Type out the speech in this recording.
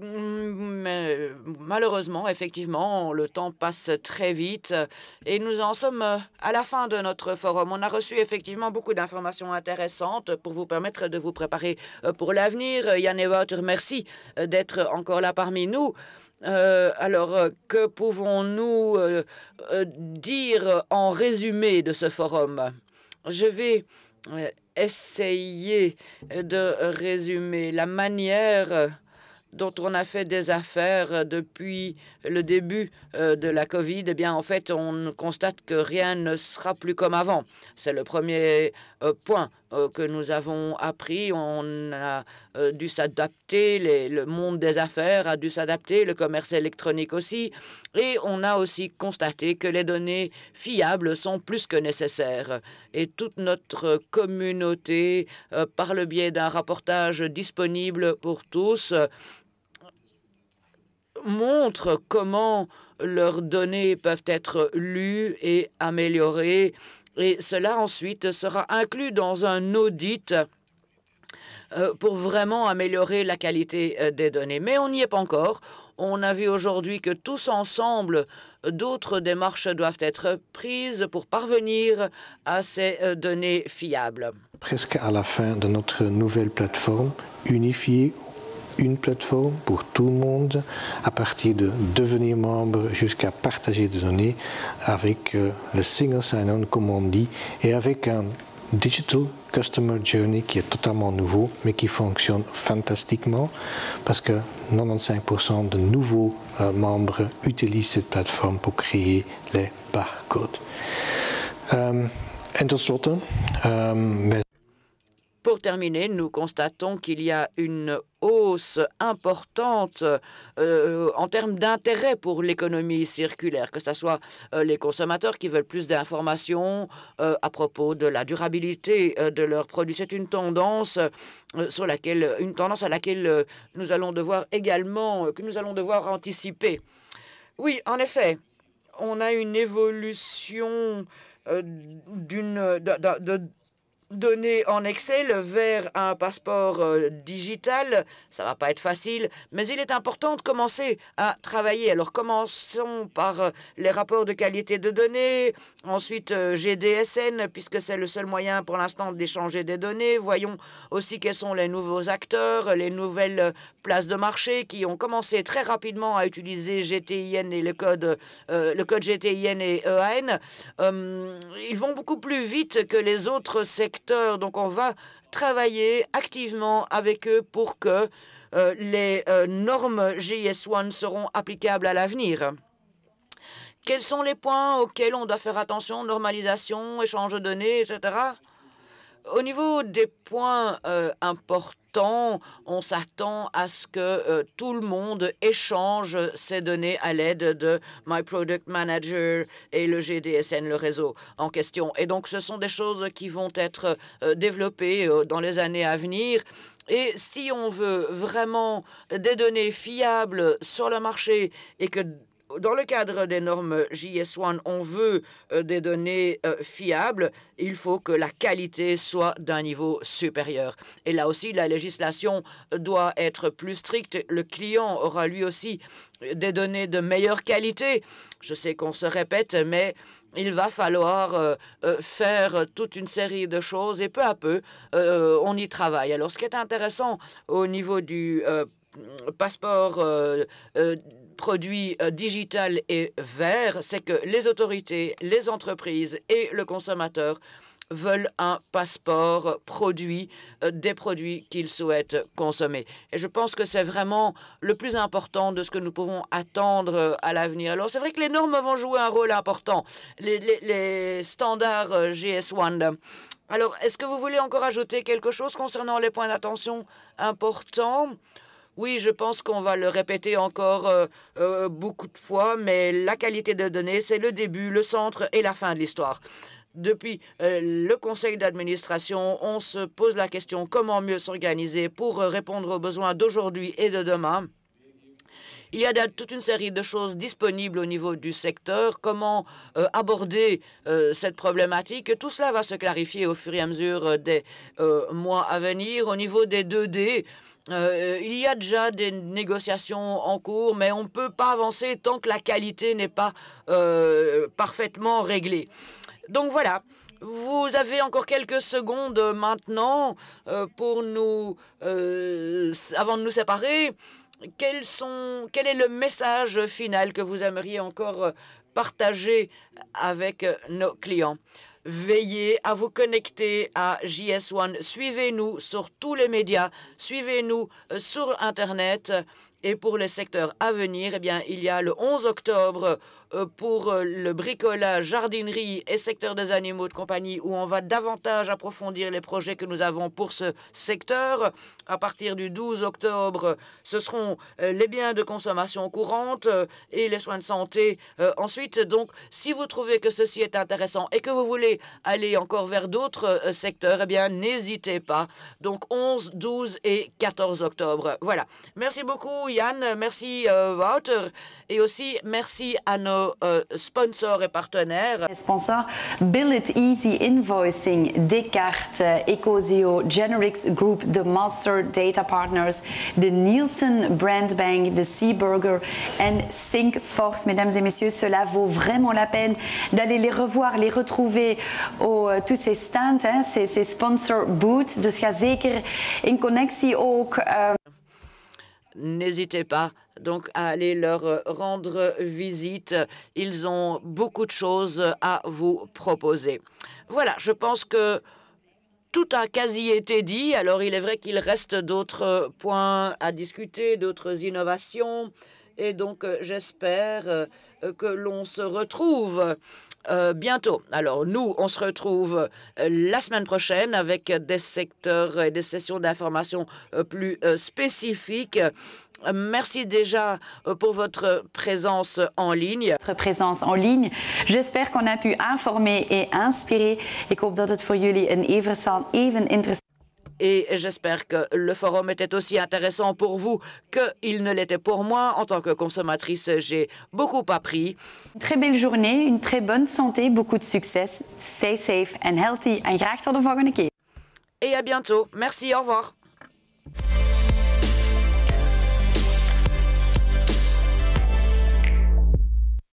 Mm, euh, malheureusement, effectivement, le temps passe très vite et nous en sommes euh, à la fin de notre forum. On a reçu effectivement beaucoup d'informations intéressantes pour vous permettre de vous préparer euh, pour l'avenir. Yann Ewater, merci d'être encore là parmi nous. alors, que pouvons-nous dire en résumé de ce forum Je vais euh, essayer de résumer la manière dont on a fait des affaires euh, depuis le début euh, de la Covid, eh bien, en fait, on constate que rien ne sera plus comme avant. C'est le premier euh, point que nous avons appris. On a dû s'adapter, le monde des affaires a dû s'adapter, le commerce électronique aussi. Et on a aussi constaté que les données fiables sont plus que nécessaires. Et toute notre communauté, par le biais d'un rapportage disponible pour tous, montrent comment leurs données peuvent être lues et améliorées. Et cela ensuite sera inclus dans un audit euh, pour vraiment améliorer la qualité euh, des données. Mais on n'y est pas encore. On a vu aujourd'hui que tous ensemble, d'autres démarches doivent être prises pour parvenir à ces euh, données fiables. Presque à la fin de notre nouvelle plateforme unifiée une plateforme pour tout le monde, à partir de devenir membre jusqu'à partager des données avec euh, le single sign-on, comme on dit, et avec un digital customer journey qui est totalement nouveau, mais qui fonctionne fantastiquement parce que 95% de nouveaux euh, membres utilisent cette plateforme pour créer les barcodes. Et euh, en pour terminer, nous constatons qu'il y a une hausse importante euh, en termes d'intérêt pour l'économie circulaire, que ce soit euh, les consommateurs qui veulent plus d'informations euh, à propos de la durabilité de leurs produits. C'est une tendance sur laquelle, une tendance à laquelle nous allons devoir également, que nous allons devoir anticiper. Oui, en effet, on a une évolution d'une de Données en Excel vers un passeport euh, digital, ça va pas être facile, mais il est important de commencer à travailler. Alors commençons par euh, les rapports de qualité de données, ensuite euh, GDSN, puisque c'est le seul moyen pour l'instant d'échanger des données. Voyons aussi quels sont les nouveaux acteurs, les nouvelles places de marché qui ont commencé très rapidement à utiliser GTIN et le code, le code GTIN et EAN. ils vont beaucoup plus vite que les autres secteurs donc on va travailler activement avec eux pour que euh, les euh, normes GS1 seront applicables à l'avenir. Quels sont les points auxquels on doit faire attention Normalisation, échange de données, etc. Au niveau des points euh, importants, on s'attend à ce que euh, tout le monde échange ces données à l'aide de My Product Manager et le GDSN, le réseau en question. Et donc, ce sont des choses qui vont être euh, développées dans les années à venir. Et si on veut vraiment des données fiables sur le marché et que dans le cadre des normes JS1, on veut euh, des données euh, fiables, il faut que la qualité soit d'un niveau supérieur. Et là aussi, la législation euh, doit être plus stricte. Le client aura lui aussi des données de meilleure qualité. Je sais qu'on se répète, mais il va falloir faire toute une série de choses et peu à peu, on y travaille. Alors, ce qui est intéressant au niveau du euh, passeport euh, euh, produit digital et vert, c'est que les autorités, les entreprises et le consommateur veulent un passeport produit des produits qu'ils souhaitent consommer. Et je pense que c'est vraiment le plus important de ce que nous pouvons attendre à l'avenir. Alors c'est vrai que les normes vont jouer un rôle important, les, les standards GS1. Alors est-ce que vous voulez encore ajouter quelque chose concernant les points d'attention importants oui, je pense qu'on va le répéter encore euh, euh, beaucoup de fois, mais la qualité de données, c'est le début, le centre et la fin de l'histoire. Depuis euh, le conseil d'administration, on se pose la question comment mieux s'organiser pour répondre aux besoins d'aujourd'hui et de demain. Il y a toute une série de choses disponibles au niveau du secteur, comment euh, aborder euh, cette problématique. Tout cela va se clarifier au fur et à mesure euh, des mois à venir. Au niveau des 2D, il y a déjà des négociations en cours, mais on ne peut pas avancer tant que la qualité n'est pas parfaitement réglée. Donc voilà, vous avez encore quelques secondes maintenant pour nous, avant de nous séparer quel est le message final que vous aimeriez encore euh, partager avec euh, nos clients Veillez à vous connecter à JS1. Suivez-nous sur tous les médias. Suivez-nous euh, sur Internet. Et pour les secteurs à venir, eh bien, il y a le 11 octobre euh, pour euh, le bricolage, jardinerie et secteur des animaux de compagnie où on va davantage approfondir les projets que nous avons pour ce secteur. À partir du 12 octobre, ce seront euh, les biens de consommation courante et les soins de santé ensuite. Donc, si vous trouvez que ceci est intéressant et que vous voulez aller encore vers d'autres secteurs, eh bien, n'hésitez pas. Donc, 11, 12 et 14 octobre. Voilà. Merci beaucoup. Yann, merci euh, Wouter, et aussi merci à nos euh, sponsors et partenaires. Les sponsors Billet Easy Invoicing, Descartes, Ecosio, Generics Group, The Master Data Partners, The Nielsen Brand Bank, The Seaburger and Think Force. Mesdames et messieurs, cela vaut vraiment la peine d'aller les revoir, les retrouver au, euh, tous ces stands, hein, ces, ces sponsor booths. Dus a zeker connectie n'hésitez pas donc à aller leur euh, rendre euh, visite. Ils ont beaucoup de choses à vous proposer. Voilà, je pense que tout a quasi été dit. Alors, il est vrai qu'il reste d'autres euh, points à discuter, d'autres innovations. Et donc, euh, j'espère euh, euh, que l'on se retrouve bientôt. Alors, nous, on se retrouve la semaine prochaine avec des secteurs et des sessions d'information plus spécifiques. Merci déjà pour votre présence en ligne. Votre présence en ligne. J'espère qu'on a pu informer et inspirer. Ik hoop dat het voor jullie een even, even et j'espère que le forum était aussi intéressant pour vous qu'il ne l'était pour moi. En tant que consommatrice, j'ai beaucoup appris. très belle journée, une très bonne santé, beaucoup de succès. Stay safe and healthy. Et à bientôt. Merci, au revoir.